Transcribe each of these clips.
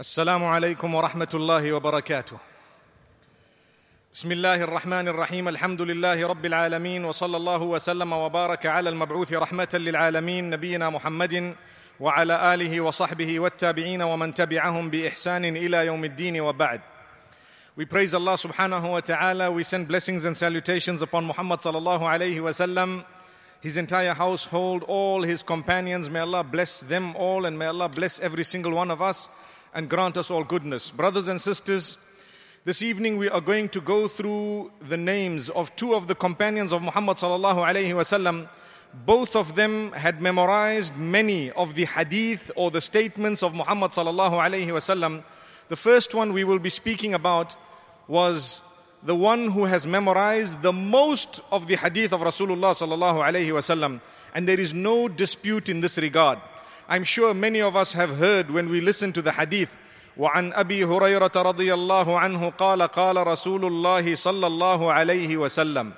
السلام عليكم ورحمه الله وبركاته بسم الله الرحمن الرحيم الحمد لله رب العالمين وصلى الله وسلم وبارك على المبعوث رحمه للعالمين نبينا محمد وعلى اله وصحبه والتابعين ومن تبعهم باحسان الى يوم الدين وبعد We praise Allah subhanahu wa ta'ala. We send blessings and salutations upon Muhammad sallallahu alayhi wa sallam, his entire household, all his companions. May Allah bless them all and may Allah bless every single one of us. and grant us all goodness. Brothers and sisters, this evening we are going to go through the names of two of the companions of Muhammad sallallahu alayhi wasallam. Both of them had memorized many of the hadith or the statements of Muhammad sallallahu alayhi wasallam. The first one we will be speaking about was the one who has memorized the most of the hadith of Rasulullah sallallahu alayhi wasallam. And there is no dispute in this regard. I'm sure many of us have heard when we listen to the hadith. وعن ابي هريره رضي الله عنه قال قال رسول الله صلى الله عليه وسلم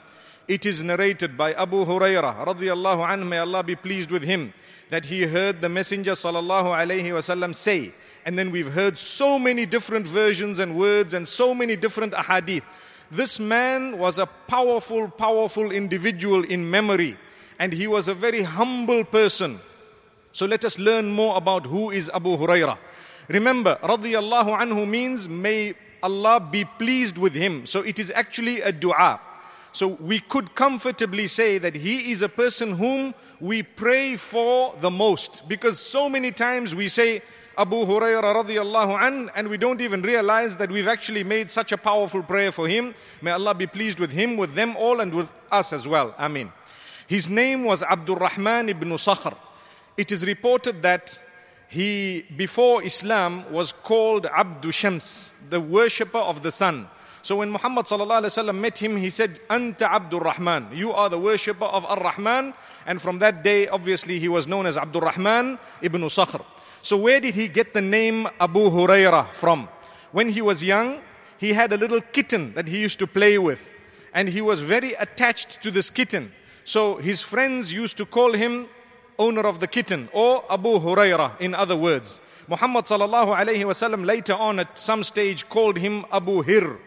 It is narrated by Abu Hurairah radiyallahu anhu, may Allah be pleased with him, that he heard the Messenger sallallahu alayhi wasallam say, and then we've heard so many different versions and words and so many different ahadith. This man was a powerful, powerful individual in memory, and he was a very humble person. So let us learn more about who is Abu Huraira. Remember, radiyallahu anhu means may Allah be pleased with him. So it is actually a dua. So we could comfortably say that he is a person whom we pray for the most because so many times we say Abu Hurairah radiyallahu anhu and we don't even realize that we've actually made such a powerful prayer for him. May Allah be pleased with him, with them all and with us as well. Amin. His name was Abdul Rahman ibn Sakhr it is reported that he, before Islam, was called Abdu Shams, the worshipper of the sun. So when Muhammad met him, he said, Anta Abdul Rahman, you are the worshipper of Ar Rahman. And from that day, obviously, he was known as Abdul Rahman ibn Sakhr. So where did he get the name Abu Hurairah from? When he was young, he had a little kitten that he used to play with. And he was very attached to this kitten. So his friends used to call him owner of the kitten, or Abu Huraira, in other words. Muhammad sallallahu alayhi wasallam later on at some stage called him Abu Hir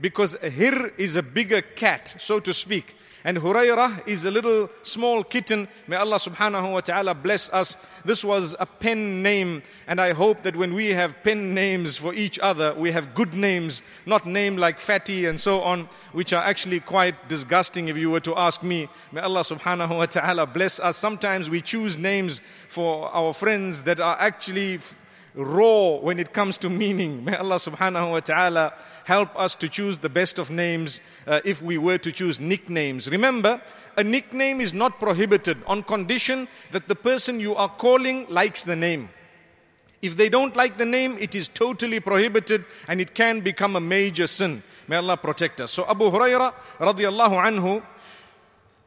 because Hir is a bigger cat, so to speak. And Hurairah is a little small kitten. May Allah subhanahu wa ta'ala bless us. This was a pen name. And I hope that when we have pen names for each other, we have good names, not name like Fatty and so on, which are actually quite disgusting if you were to ask me. May Allah subhanahu wa ta'ala bless us. Sometimes we choose names for our friends that are actually raw when it comes to meaning. May Allah subhanahu wa ta'ala help us to choose the best of names uh, if we were to choose nicknames. Remember, a nickname is not prohibited on condition that the person you are calling likes the name. If they don't like the name, it is totally prohibited and it can become a major sin. May Allah protect us. So Abu Huraira radiallahu anhu,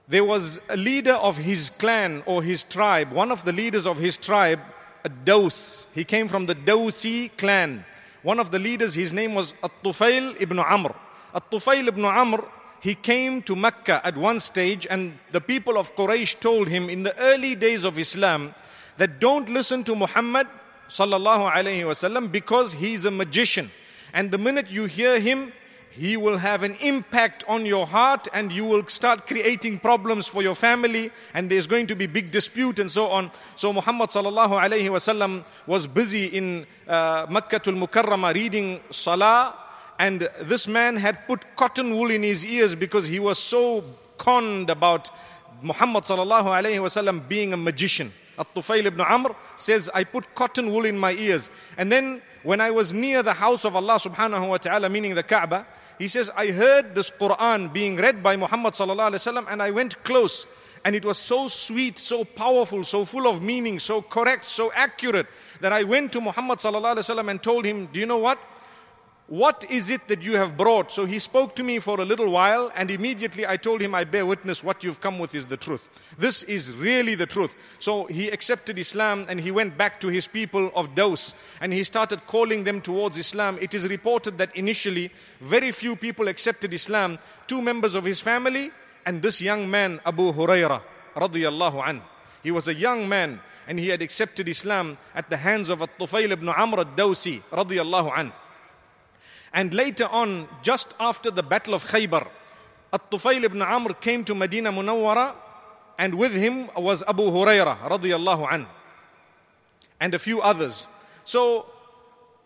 there was a leader of his clan or his tribe, one of the leaders of his tribe a Daws. He came from the Dawsi clan. One of the leaders, his name was At-Tufail ibn Amr. At-Tufail ibn Amr, he came to Mecca at one stage and the people of Quraysh told him in the early days of Islam that don't listen to Muhammad sallallahu alayhi wasallam because he's a magician. And the minute you hear him, he will have an impact on your heart and you will start creating problems for your family and there's going to be big dispute and so on so muhammad sallallahu alaihi wasallam was busy in uh, makkah al mukarrama reading salah and this man had put cotton wool in his ears because he was so conned about muhammad sallallahu alaihi wasallam being a magician at-tufail ibn amr says i put cotton wool in my ears and then when I was near the house of Allah subhanahu wa ta'ala, meaning the Kaaba, he says, I heard this Quran being read by Muhammad sallallahu alayhi wasallam, and I went close. And it was so sweet, so powerful, so full of meaning, so correct, so accurate that I went to Muhammad sallallahu wasallam and told him, Do you know what? What is it that you have brought? So he spoke to me for a little while, and immediately I told him, I bear witness what you've come with is the truth. This is really the truth. So he accepted Islam and he went back to his people of Dos and he started calling them towards Islam. It is reported that initially very few people accepted Islam, two members of his family and this young man, Abu Hurairah, radiyallahu He was a young man and he had accepted Islam at the hands of At-Tufail ibn Amr al dawsi radiyallahu anhu. And later on, just after the Battle of Khaybar, At-Tufail ibn Amr came to Medina Munawwara and with him was Abu Hurairah radiyallahu anhu and a few others. So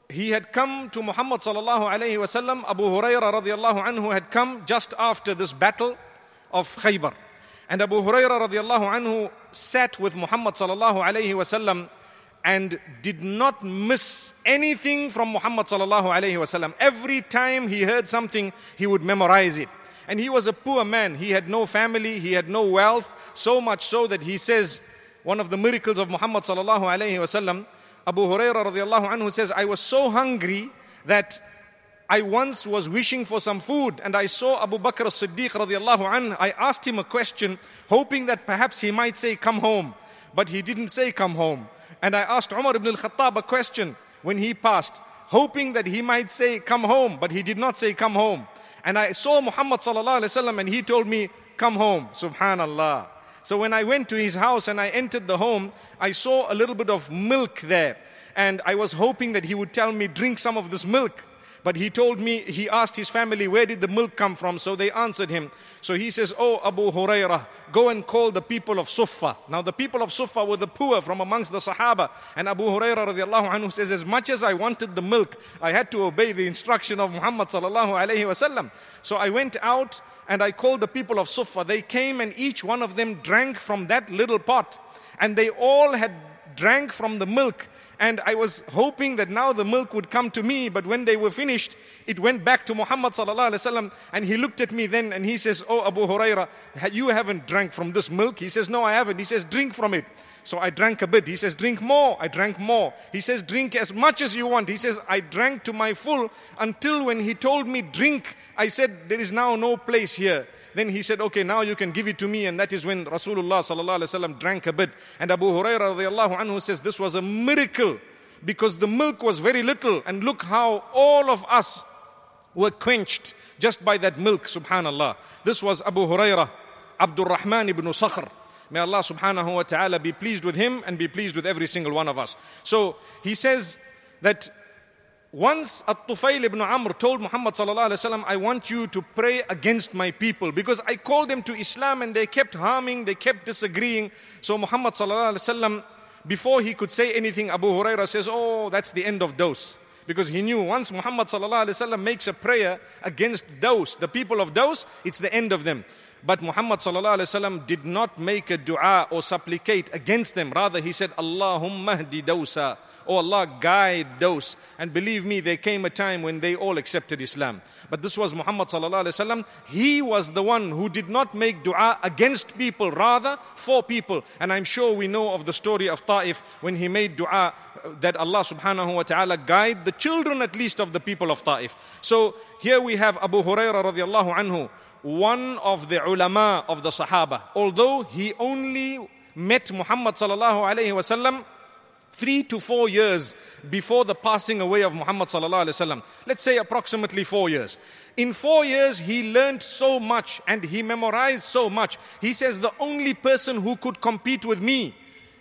he had come to Muhammad sallallahu alayhi wasallam. Abu Hurairah radiyallahu anhu had come just after this battle of Khaybar. And Abu Hurairah radiyallahu anhu sat with Muhammad sallallahu alayhi wasallam and did not miss anything from Muhammad sallallahu alaihi wasallam. Every time he heard something, he would memorize it. And he was a poor man. He had no family, he had no wealth, so much so that he says, one of the miracles of Muhammad sallallahu alaihi wasallam, Abu Hurairah radiallahu anhu says, I was so hungry that I once was wishing for some food and I saw Abu Bakr as-Siddiq radiallahu anhu. I asked him a question, hoping that perhaps he might say, come home. But he didn't say, come home. And I asked Umar ibn al Khattab a question when he passed, hoping that he might say, Come home, but he did not say, Come home. And I saw Muhammad وسلم, and he told me, Come home. Subhanallah. So when I went to his house and I entered the home, I saw a little bit of milk there. And I was hoping that he would tell me, Drink some of this milk. But he told me, he asked his family, where did the milk come from? So they answered him. So he says, Oh, Abu Hurairah, go and call the people of Sufa. Now, the people of Sufa were the poor from amongst the Sahaba. And Abu Hurairah radiallahu anhu says, As much as I wanted the milk, I had to obey the instruction of Muhammad sallallahu alayhi wasallam. So I went out and I called the people of Sufa. They came and each one of them drank from that little pot. And they all had drank from the milk, and I was hoping that now the milk would come to me, but when they were finished, it went back to Muhammad sallallahu and he looked at me then and he says, "Oh Abu Huraira, you haven't drank from this milk." He says, "No, I haven't." He says, "Drink from it." So I drank a bit. He says, "Drink more." I drank more. He says, "Drink as much as you want." He says, "I drank to my full until when he told me drink, I said there is now no place here." Then he said, okay, now you can give it to me. And that is when Rasulullah sallallahu alaihi wasallam drank a bit. And Abu Hurairah anhu says this was a miracle because the milk was very little. And look how all of us were quenched just by that milk, subhanallah. This was Abu Hurairah, Abdul Rahman ibn Sakhr. May Allah subhanahu wa ta'ala be pleased with him and be pleased with every single one of us. So he says that once At-Tufail ibn Amr told Muhammad I want you to pray against my people because I called them to Islam and they kept harming, they kept disagreeing. So Muhammad before he could say anything, Abu Huraira says, oh, that's the end of those. Because he knew once Muhammad makes a prayer against those, the people of those, it's the end of them. But Muhammad did not make a dua or supplicate against them. Rather, he said, Allahumma dawsa. Oh Allah, guide those. And believe me, there came a time when they all accepted Islam. But this was Muhammad He was the one who did not make dua against people, rather for people. And I'm sure we know of the story of Ta'if when he made dua uh, that Allah subhanahu wa ta'ala guide the children at least of the people of Ta'if. So here we have Abu Hurairah radiallahu anhu one of the ulama of the Sahaba, although he only met Muhammad sallallahu alaihi wasallam three to four years before the passing away of Muhammad sallallahu alaihi wasallam. Let's say approximately four years. In four years, he learned so much and he memorized so much. He says the only person who could compete with me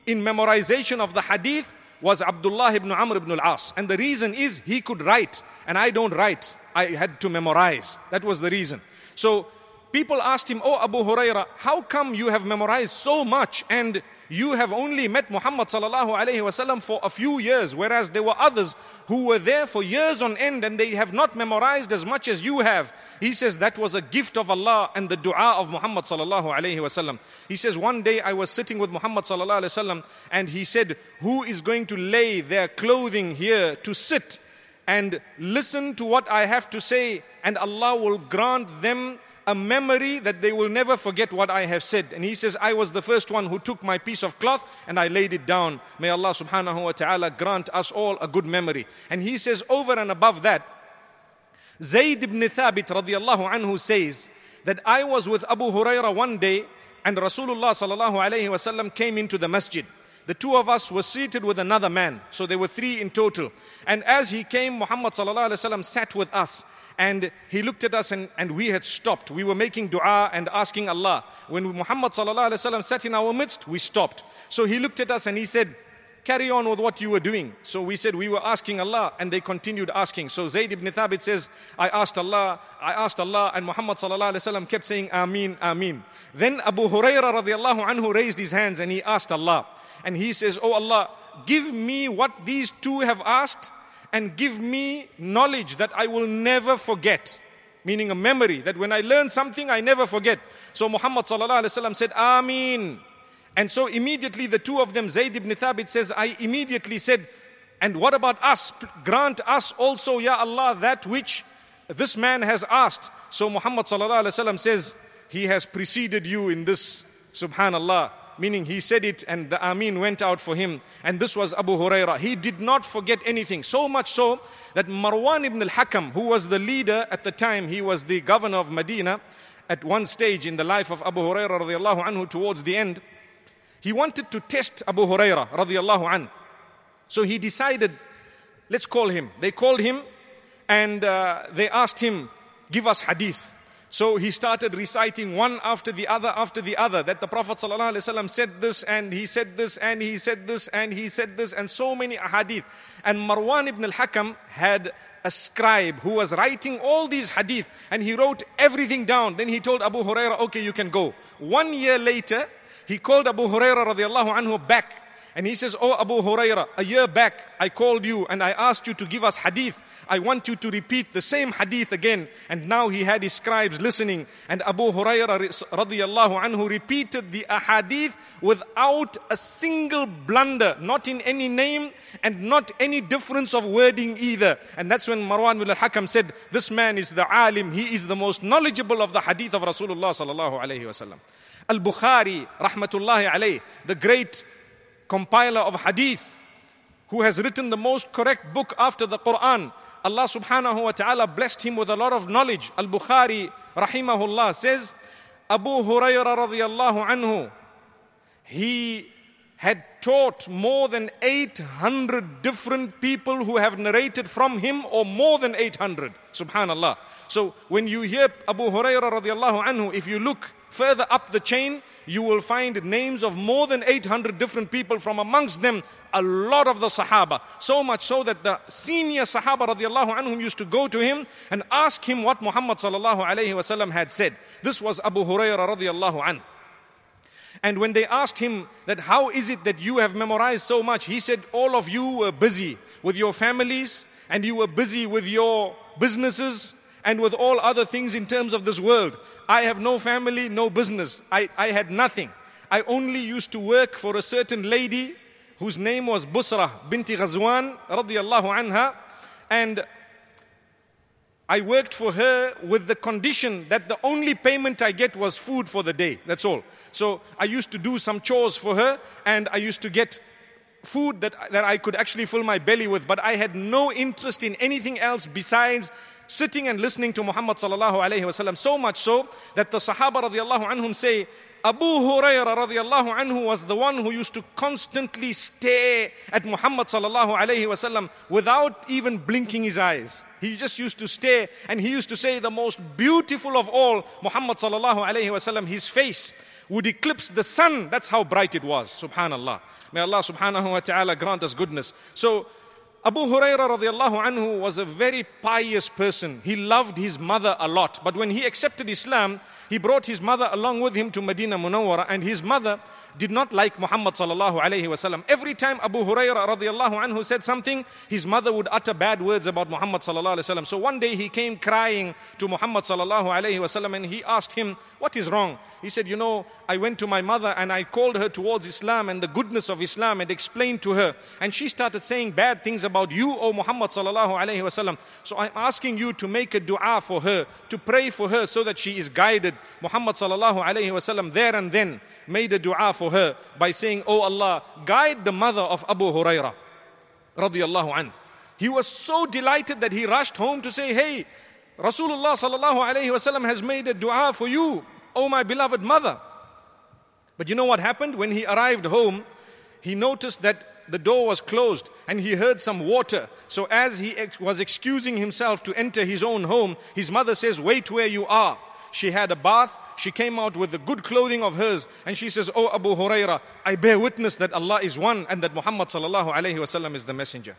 in memorization of the hadith was Abdullah ibn Amr ibn al-As. And the reason is he could write and I don't write. I had to memorize. That was the reason. So people asked him, Oh Abu Huraira, how come you have memorized so much and you have only met Muhammad for a few years, whereas there were others who were there for years on end and they have not memorized as much as you have. He says that was a gift of Allah and the dua of Muhammad He says one day I was sitting with Muhammad and he said, who is going to lay their clothing here to sit and listen to what I have to say and Allah will grant them a memory that they will never forget what I have said. And he says, I was the first one who took my piece of cloth and I laid it down. May Allah subhanahu wa ta'ala grant us all a good memory. And he says, over and above that, Zayd ibn Thabit radiallahu anhu says that I was with Abu Huraira one day and Rasulullah sallallahu alayhi wasallam came into the masjid. The two of us were seated with another man, so there were three in total. And as he came, Muhammad sallallahu alayhi wasallam sat with us and he looked at us and, and we had stopped. We were making dua and asking Allah. When Muhammad sat in our midst, we stopped. So he looked at us and he said, carry on with what you were doing. So we said we were asking Allah and they continued asking. So Zayd ibn Thabit says, I asked Allah, I asked Allah and Muhammad sallallahu alayhi wasallam kept saying Ameen, Ameen. Then Abu Hurairah radiallahu anhu raised his hands and he asked Allah. And he says, Oh Allah, give me what these two have asked and give me knowledge that I will never forget. Meaning a memory that when I learn something, I never forget. So Muhammad said, Ameen. And so immediately the two of them, Zayd ibn Thabit says, I immediately said, and what about us? Grant us also, Ya Allah, that which this man has asked. So Muhammad says, He has preceded you in this. Subhanallah meaning he said it and the Amin went out for him. And this was Abu Huraira. He did not forget anything, so much so that Marwan ibn al Hakam, who was the leader at the time, he was the governor of Medina at one stage in the life of Abu Hurairah radiallahu anhu towards the end. He wanted to test Abu Hurairah radiallahu anhu. So he decided, let's call him. They called him and uh, they asked him, give us hadith. So he started reciting one after the other after the other that the Prophet ﷺ said this and he said this and he said this and he said this and so many hadith. And Marwan ibn al-Hakam had a scribe who was writing all these hadith and he wrote everything down. Then he told Abu Huraira, okay, you can go. One year later, he called Abu Huraira radiallahu anhu back and he says, Oh, Abu Huraira, a year back I called you and I asked you to give us hadith. I want you to repeat the same hadith again. And now he had his scribes listening. And Abu Huraira radiallahu anhu repeated the ahadith without a single blunder, not in any name and not any difference of wording either. And that's when Marwan bin al-Hakam said, this man is the alim, he is the most knowledgeable of the hadith of Rasulullah sallallahu alayhi wasallam." Al-Bukhari, rahmatullahi alayhi, the great compiler of hadith, who has written the most correct book after the Quran. Allah subhanahu wa ta'ala blessed him with a lot of knowledge. Al Bukhari, rahimahullah, says, Abu Hurairah radiallahu anhu, he had taught more than 800 different people who have narrated from him, or more than 800. Subhanallah. So when you hear Abu Hurairah radiallahu anhu, if you look Further up the chain, you will find names of more than 800 different people from amongst them, a lot of the Sahaba. So much so that the senior Sahaba radiallahu anhum used to go to him and ask him what Muhammad sallallahu alayhi wasallam had said. This was Abu Hurairah radiallahu anhu. And when they asked him that how is it that you have memorized so much, he said, all of you were busy with your families and you were busy with your businesses and with all other things in terms of this world. I have no family, no business. I, I had nothing. I only used to work for a certain lady whose name was Busra binti Ghazwan radiyallahu anha. And I worked for her with the condition that the only payment I get was food for the day. That's all. So I used to do some chores for her and I used to get food that, that I could actually fill my belly with. But I had no interest in anything else besides sitting and listening to Muhammad sallallahu alayhi wasallam. So much so that the Sahaba radiallahu anhum say, Abu Huraira radiallahu anhu was the one who used to constantly stare at Muhammad sallallahu alayhi wasallam without even blinking his eyes. He just used to stare and he used to say the most beautiful of all, Muhammad sallallahu alayhi wasallam, his face would eclipse the sun. That's how bright it was. Subhanallah. May Allah subhanahu wa ta'ala grant us goodness. So Abu Hurairah radiallahu anhu was a very pious person. He loved his mother a lot. But when he accepted Islam, he brought his mother along with him to Medina Munawwara. And his mother did not like Muhammad sallallahu alayhi wasallam. Every time Abu Hurairah radiallahu anhu said something, his mother would utter bad words about Muhammad sallallahu alayhi wasallam. So one day he came crying to Muhammad sallallahu alayhi wasallam and he asked him, what is wrong? He said, you know, I went to my mother and I called her towards Islam and the goodness of Islam and explained to her. And she started saying bad things about you, O Muhammad sallallahu alayhi wasallam. So I'm asking you to make a dua for her, to pray for her so that she is guided. Muhammad sallallahu alayhi wasallam there and then made a dua for for her by saying, Oh Allah, guide the mother of Abu Huraira, He was so delighted that he rushed home to say, Hey, Rasulullah sallallahu alayhi wasallam has made a dua for you, O my beloved mother. But you know what happened? When he arrived home, he noticed that the door was closed and he heard some water. So, as he was excusing himself to enter his own home, his mother says, Wait where you are she had a bath, she came out with the good clothing of hers, and she says, Oh Abu Huraira, I bear witness that Allah is one and that Muhammad sallallahu alayhi wasallam is the messenger.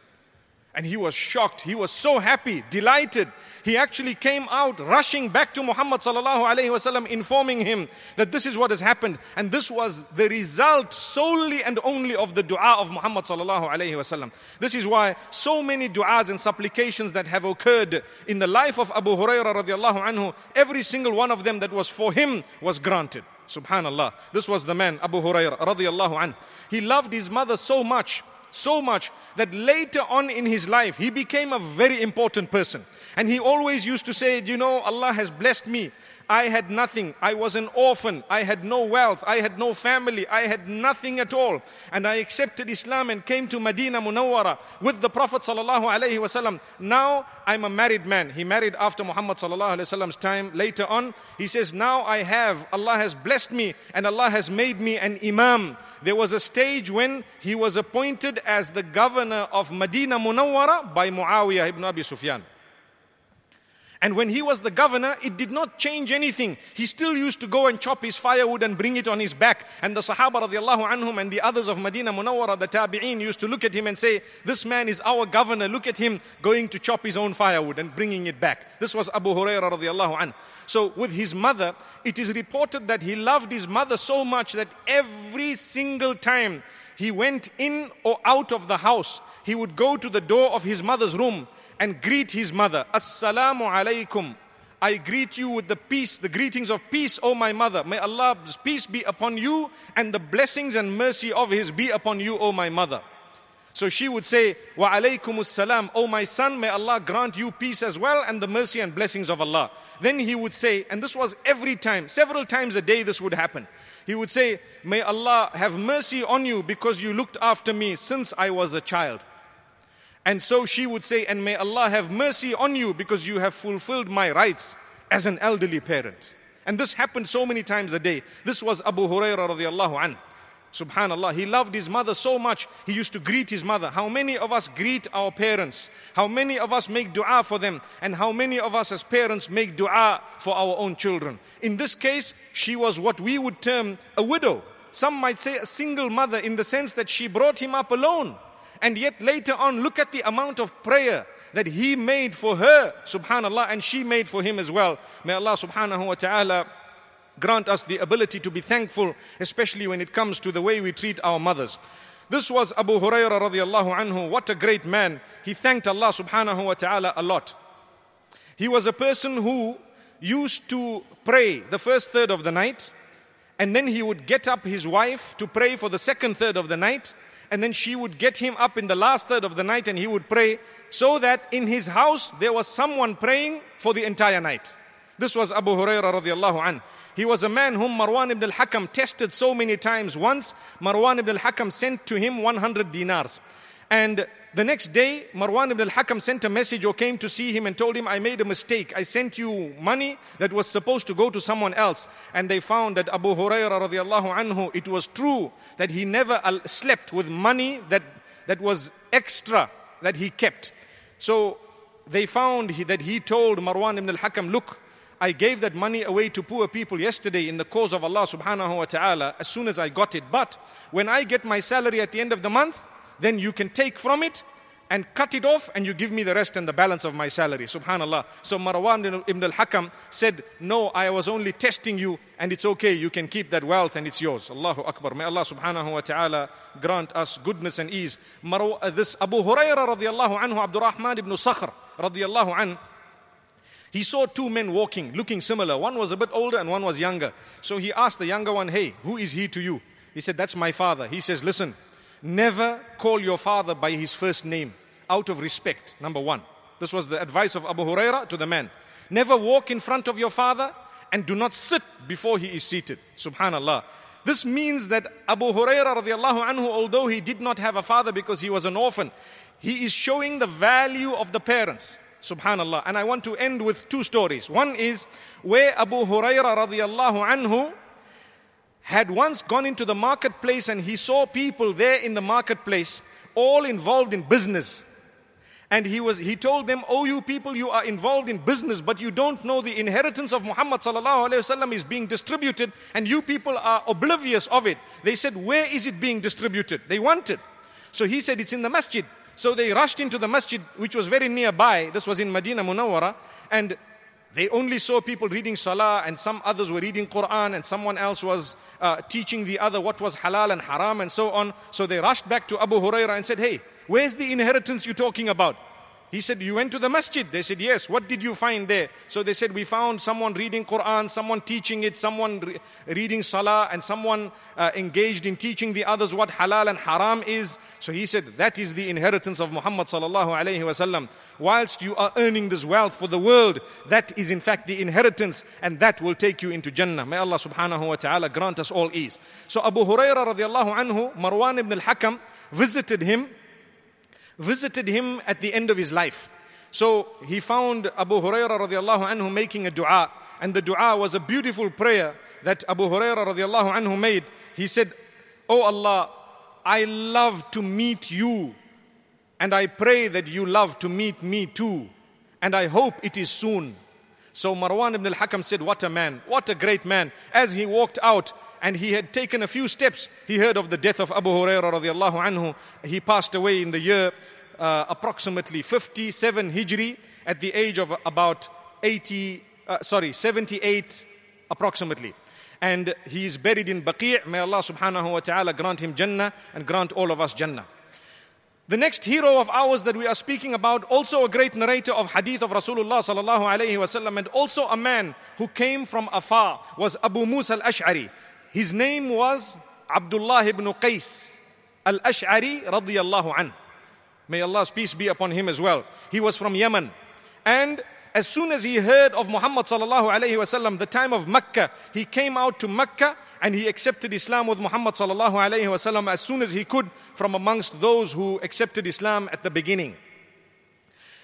And he was shocked. He was so happy, delighted. He actually came out rushing back to Muhammad sallallahu alaihi wasallam, informing him that this is what has happened. And this was the result solely and only of the dua of Muhammad sallallahu alaihi wasallam. This is why so many duas and supplications that have occurred in the life of Abu Hurairah radiallahu anhu, every single one of them that was for him was granted. Subhanallah. This was the man, Abu Hurairah radiallahu anhu. He loved his mother so much so much that later on in his life he became a very important person. And he always used to say, You know, Allah has blessed me I had nothing. I was an orphan. I had no wealth. I had no family. I had nothing at all. And I accepted Islam and came to Medina Munawwara with the Prophet sallallahu alaihi wasallam. Now I'm a married man. He married after Muhammad sallallahu alaihi wasallam's time. Later on, he says, "Now I have Allah has blessed me and Allah has made me an imam." There was a stage when he was appointed as the governor of Medina Munawwara by Muawiyah ibn Abi Sufyan. And when he was the governor, it did not change anything. He still used to go and chop his firewood and bring it on his back. And the Sahaba radiallahu anhum and the others of Medina Munawwara, the Tabi'een, used to look at him and say, This man is our governor. Look at him going to chop his own firewood and bringing it back. This was Abu Hurairah radiallahu anhu. So, with his mother, it is reported that he loved his mother so much that every single time he went in or out of the house, he would go to the door of his mother's room and greet his mother. Assalamu alaykum. I greet you with the peace, the greetings of peace, O my mother. May Allah's peace be upon you and the blessings and mercy of His be upon you, O my mother. So she would say, Wa alaykum salam, O my son, may Allah grant you peace as well and the mercy and blessings of Allah. Then he would say, and this was every time, several times a day this would happen. He would say, May Allah have mercy on you because you looked after me since I was a child. And so she would say, And may Allah have mercy on you because you have fulfilled my rights as an elderly parent. And this happened so many times a day. This was Abu Hurairah radiallahu anhu. Subhanallah, he loved his mother so much, he used to greet his mother. How many of us greet our parents? How many of us make dua for them? And how many of us as parents make dua for our own children? In this case, she was what we would term a widow. Some might say a single mother in the sense that she brought him up alone. And yet later on, look at the amount of prayer that he made for her, subhanAllah, and she made for him as well. May Allah subhanahu wa ta'ala grant us the ability to be thankful, especially when it comes to the way we treat our mothers. This was Abu Hurairah radiallahu anhu. What a great man. He thanked Allah subhanahu wa ta'ala a lot. He was a person who used to pray the first third of the night, and then he would get up his wife to pray for the second third of the night, and then she would get him up in the last third of the night and he would pray so that in his house there was someone praying for the entire night. This was Abu Hurairah radiallahu anhu. He was a man whom Marwan ibn al-Hakam tested so many times. Once Marwan ibn al-Hakam sent to him 100 dinars. And the next day, Marwan ibn al-Hakam sent a message or came to see him and told him, I made a mistake. I sent you money that was supposed to go to someone else. And they found that Abu Hurairah radiallahu anhu, it was true that he never slept with money that, that was extra that he kept. So they found he, that he told Marwan ibn al-Hakam, look, I gave that money away to poor people yesterday in the cause of Allah subhanahu wa ta'ala as soon as I got it. But when I get my salary at the end of the month, then you can take from it and cut it off and you give me the rest and the balance of my salary. Subhanallah. So Marwan ibn al-Hakam said, no, I was only testing you and it's okay. You can keep that wealth and it's yours. Allahu Akbar. May Allah subhanahu wa ta'ala grant us goodness and ease. Uh, this Abu Huraira radiallahu anhu, Abdurrahman ibn Sakhr radiallahu anhu, he saw two men walking, looking similar. One was a bit older and one was younger. So he asked the younger one, hey, who is he to you? He said, that's my father. He says, listen, Never call your father by his first name out of respect, number one. This was the advice of Abu Huraira to the man. Never walk in front of your father and do not sit before he is seated. Subhanallah. This means that Abu Huraira radiallahu anhu, although he did not have a father because he was an orphan, he is showing the value of the parents. Subhanallah. And I want to end with two stories. One is where Abu Huraira radiallahu anhu had once gone into the marketplace and he saw people there in the marketplace all involved in business and he was he told them oh you people you are involved in business but you don't know the inheritance of muhammad sallallahu alaihi wasallam is being distributed and you people are oblivious of it they said where is it being distributed they wanted so he said it's in the masjid so they rushed into the masjid which was very nearby this was in medina munawara and they only saw people reading salah and some others were reading Quran and someone else was uh, teaching the other what was halal and haram and so on. So they rushed back to Abu Huraira and said, Hey, where's the inheritance you're talking about? He said, You went to the masjid? They said, Yes. What did you find there? So they said, We found someone reading Quran, someone teaching it, someone re- reading salah, and someone uh, engaged in teaching the others what halal and haram is. So he said, That is the inheritance of Muhammad Whilst you are earning this wealth for the world, that is in fact the inheritance, and that will take you into Jannah. May Allah subhanahu wa ta'ala grant us all ease. So Abu Hurairah radiallahu anhu, Marwan ibn al-Hakam, visited him visited him at the end of his life. So he found Abu Hurairah radiallahu anhu making a dua, and the dua was a beautiful prayer that Abu Hurairah radiallahu anhu made. He said, "O oh Allah, I love to meet you, and I pray that you love to meet me too, and I hope it is soon." So Marwan ibn al-Hakam said, "What a man! What a great man!" As he walked out, and he had taken a few steps. He heard of the death of Abu Hurairah radiallahu anhu. He passed away in the year uh, approximately 57 Hijri at the age of about 80, uh, sorry, 78 approximately. And he is buried in Baqi'. May Allah subhanahu wa ta'ala grant him Jannah and grant all of us Jannah. The next hero of ours that we are speaking about, also a great narrator of hadith of Rasulullah sallallahu alayhi wasallam, and also a man who came from afar, was Abu Musa al-Ash'ari. His name was Abdullah ibn Qais al Ash'ari radiyallahu an. May Allah's peace be upon him as well. He was from Yemen. And as soon as he heard of Muhammad sallallahu alayhi wasallam, the time of Mecca, he came out to Mecca and he accepted Islam with Muhammad sallallahu alayhi wasallam as soon as he could from amongst those who accepted Islam at the beginning.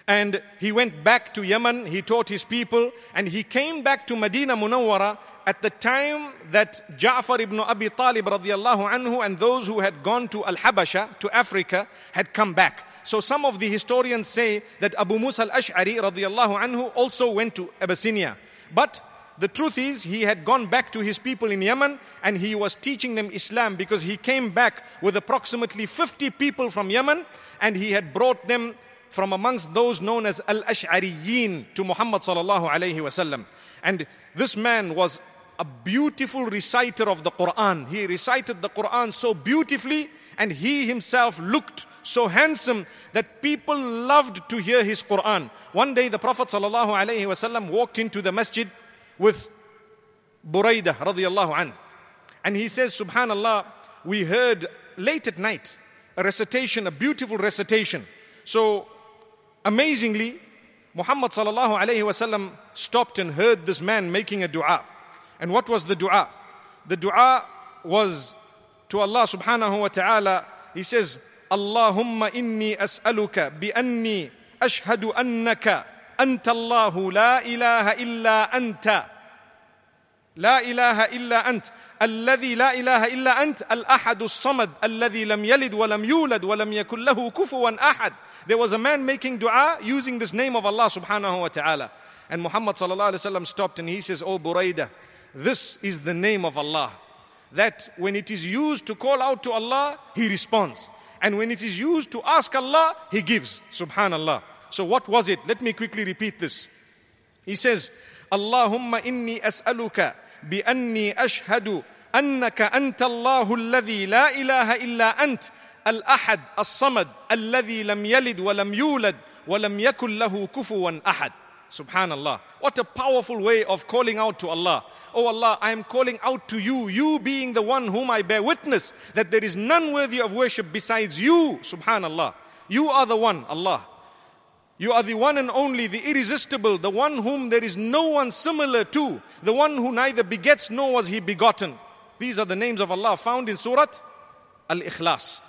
And he went back to Yemen, he taught his people, and he came back to Medina Munawwara at the time that Ja'far ibn Abi Talib radiallahu anhu and those who had gone to Al Habasha, to Africa, had come back. So some of the historians say that Abu Musa al Ash'ari radiallahu anhu also went to Abyssinia. But the truth is, he had gone back to his people in Yemen and he was teaching them Islam because he came back with approximately 50 people from Yemen and he had brought them from amongst those known as Al Ash'ariyin to Muhammad sallallahu alayhi wasallam. And this man was a beautiful reciter of the Quran. He recited the Quran so beautifully, and he himself looked so handsome that people loved to hear his Quran. One day, the Prophet ﷺ walked into the masjid with Buraidah radiallahu an, and he says, Subhanallah, we heard late at night a recitation, a beautiful recitation. So amazingly, Muhammad sallallahu alaihi wasallam stopped and heard this man making a dua. And what was the dua? The dua was to Allah subhanahu wa ta'ala. He says, Allahumma inni as'aluka bi anni ashhadu annaka anta Allahu la ilaha illa anta. لا إله إلا أنت الذي لا إله إلا أنت الأحد الصمد الذي لم يلد ولم يولد ولم يكن له كفوا أحد There was a man making dua using this name of Allah subhanahu wa ta'ala. And Muhammad sallallahu alayhi wa sallam stopped and he says, Oh Buraidah, this is the name of Allah. That when it is used to call out to Allah, He responds. And when it is used to ask Allah, He gives. Subhanallah. So, what was it? Let me quickly repeat this. He says, Allahumma inni as'aluka bi anni ashhadu annaka anta Allahu alladhi la ilaha illa ant al-ahad as-samad alladhi lam yalid wa lam yulad wa lam yakul lahu kufuwan ahad. Subhanallah. What a powerful way of calling out to Allah. Oh Allah, I am calling out to you, you being the one whom I bear witness that there is none worthy of worship besides you. Subhanallah. You are the one, Allah. You are the one and only, the irresistible, the one whom there is no one similar to, the one who neither begets nor was he begotten. These are the names of Allah found in Surah Al Ikhlas.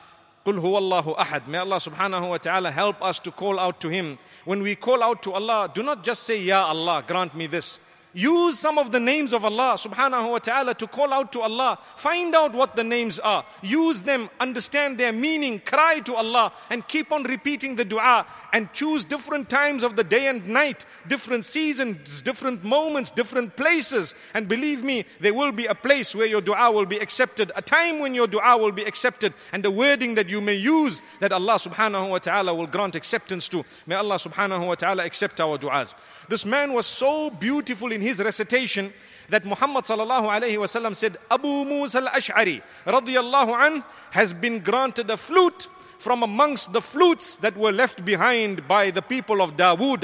Qul huwallahu ahad. May Allah subhanahu wa ta'ala help us to call out to Him. When we call out to Allah, do not just say, Ya Allah, grant me this. Use some of the names of Allah subhanahu wa ta'ala to call out to Allah. Find out what the names are. Use them, understand their meaning, cry to Allah, and keep on repeating the dua. And choose different times of the day and night, different seasons, different moments, different places. And believe me, there will be a place where your dua will be accepted, a time when your dua will be accepted, and the wording that you may use that Allah subhanahu wa ta'ala will grant acceptance to. May Allah subhanahu wa ta'ala accept our duas. This man was so beautiful in his recitation that Muhammad said, Abu Musa al-Ash'ari has been granted a flute from amongst the flutes that were left behind by the people of Dawood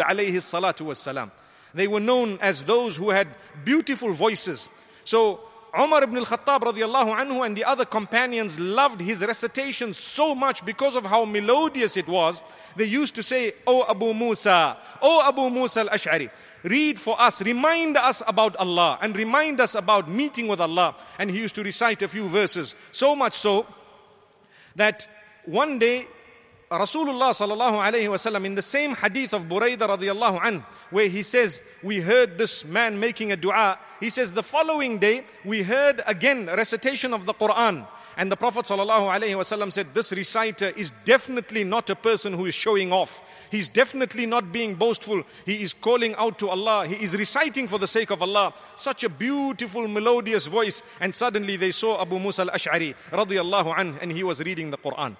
They were known as those who had beautiful voices. So Umar ibn al-Khattab and the other companions loved his recitation so much because of how melodious it was. They used to say, oh Abu Musa, oh Abu Musa al-Ash'ari." read for us, remind us about Allah and remind us about meeting with Allah. And he used to recite a few verses, so much so that one day Rasulullah sallallahu alayhi wasallam in the same hadith of Buraidah radiallahu an, where he says, We heard this man making a dua. He says, The following day, we heard again recitation of the Quran. And the Prophet ﷺ said, This reciter is definitely not a person who is showing off. He's definitely not being boastful. He is calling out to Allah. He is reciting for the sake of Allah. Such a beautiful, melodious voice. And suddenly they saw Abu Musa al Ash'ari and he was reading the Quran.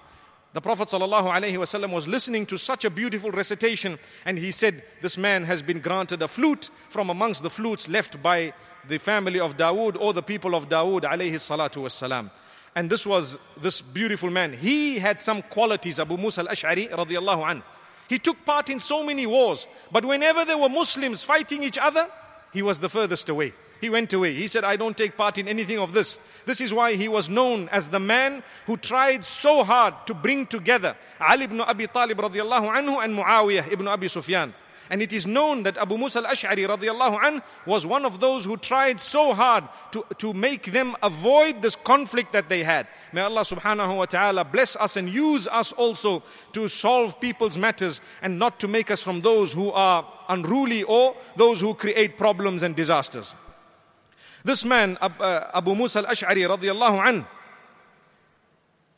The Prophet ﷺ was listening to such a beautiful recitation, and he said, This man has been granted a flute from amongst the flutes left by the family of Dawood or the people of Dawood alayhi salatu wassalam. And this was this beautiful man. He had some qualities, Abu Musa al Ash'ari radiallahu anhu. He took part in so many wars, but whenever there were Muslims fighting each other, he was the furthest away. He went away. He said, I don't take part in anything of this. This is why he was known as the man who tried so hard to bring together Ali ibn Abi Talib radiallahu anhu and Muawiyah ibn Abi Sufyan. And it is known that Abu Musa al-Ash'ari radiallahu anh was one of those who tried so hard to, to make them avoid this conflict that they had. May Allah subhanahu wa ta'ala bless us and use us also to solve people's matters and not to make us from those who are unruly or those who create problems and disasters. This man, uh, Abu Musa al-Ash'ari radiallahu anh,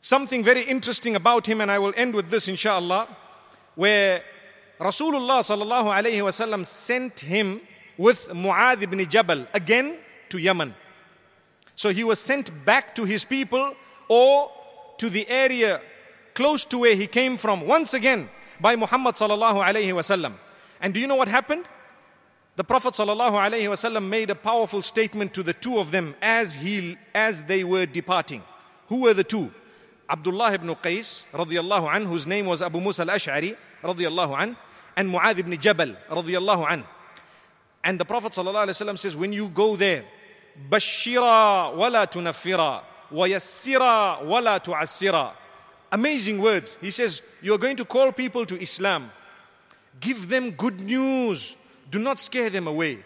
something very interesting about him, and I will end with this inshallah, where Rasulullah sallallahu alayhi wasallam sent him with Muadh ibn Jabal again to Yemen. So he was sent back to his people or to the area close to where he came from once again by Muhammad sallallahu alayhi wasallam. And do you know what happened? The Prophet sallallahu alayhi wasallam made a powerful statement to the two of them as he as they were departing. Who were the two? Abdullah ibn Qais radiyallahu an, whose name was Abu Musa al-Ash'ari radiyallahu an, and Mu'adh ibn Jabal radiallahu anhu. And the Prophet ﷺ says, when you go there, Bashira wala tunafira, wayassira wala tu'assira. Amazing words. He says, you're going to call people to Islam. Give them good news. Do not scare them away.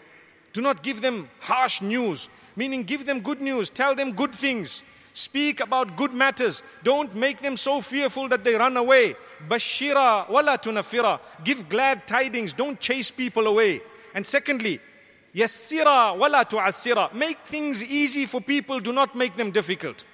Do not give them harsh news. Meaning, give them good news. Tell them good things. Speak about good matters. Don't make them so fearful that they run away. Bashira wala tunafira. Give glad tidings. Don't chase people away. And secondly, yassira wala tu'assira. Make things easy for people. Do not make them difficult.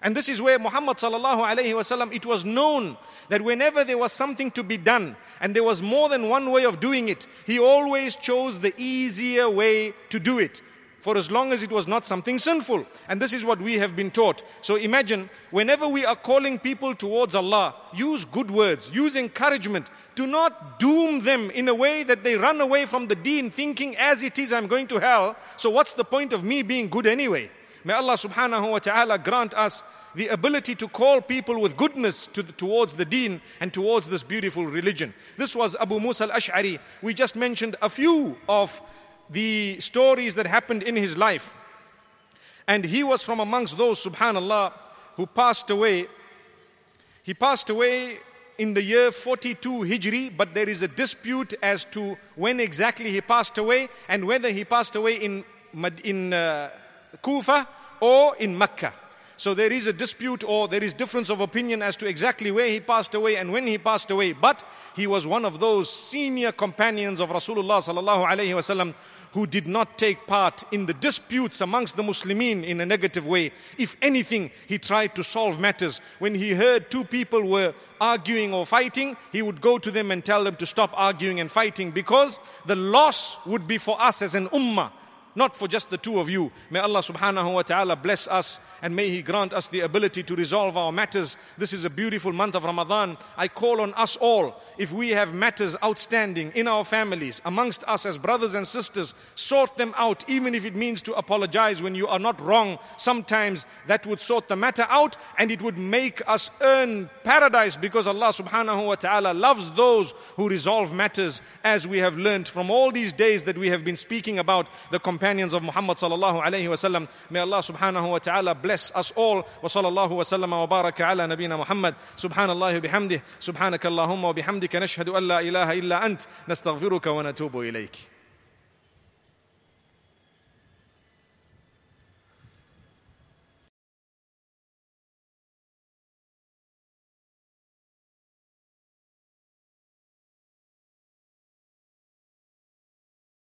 And this is where Muhammad sallallahu alayhi wasallam, it was known that whenever there was something to be done and there was more than one way of doing it, he always chose the easier way to do it for as long as it was not something sinful. And this is what we have been taught. So imagine, whenever we are calling people towards Allah, use good words, use encouragement. Do not doom them in a way that they run away from the deen thinking, as it is, I'm going to hell. So what's the point of me being good anyway? May Allah subhanahu wa ta'ala grant us the ability to call people with goodness to the, towards the deen and towards this beautiful religion. This was Abu Musa al Ash'ari. We just mentioned a few of the stories that happened in his life. And he was from amongst those, subhanAllah, who passed away. He passed away in the year 42 Hijri, but there is a dispute as to when exactly he passed away and whether he passed away in, in uh, Kufa or in Mecca. So there is a dispute or there is difference of opinion as to exactly where he passed away and when he passed away. But he was one of those senior companions of Rasulullah sallallahu alayhi wasallam who did not take part in the disputes amongst the Muslimin in a negative way. If anything, he tried to solve matters. When he heard two people were arguing or fighting, he would go to them and tell them to stop arguing and fighting because the loss would be for us as an ummah not for just the two of you. May Allah subhanahu wa ta'ala bless us and may He grant us the ability to resolve our matters. This is a beautiful month of Ramadan. I call on us all, if we have matters outstanding in our families, amongst us as brothers and sisters, sort them out, even if it means to apologize when you are not wrong. Sometimes that would sort the matter out and it would make us earn paradise because Allah subhanahu wa ta'ala loves those who resolve matters as we have learnt from all these days that we have been speaking about the compassion companions of Muhammad sallallahu alayhi wasallam. May Allah subhanahu wa ta'ala bless us all. Wa sallallahu wa sallam wa baraka ala nabina Muhammad. Subhanallah bihamdih. Subhanakallahumma wa bihamdika nashhadu an la ilaha illa ant. Nastaghfiruka wa natubu ilayk.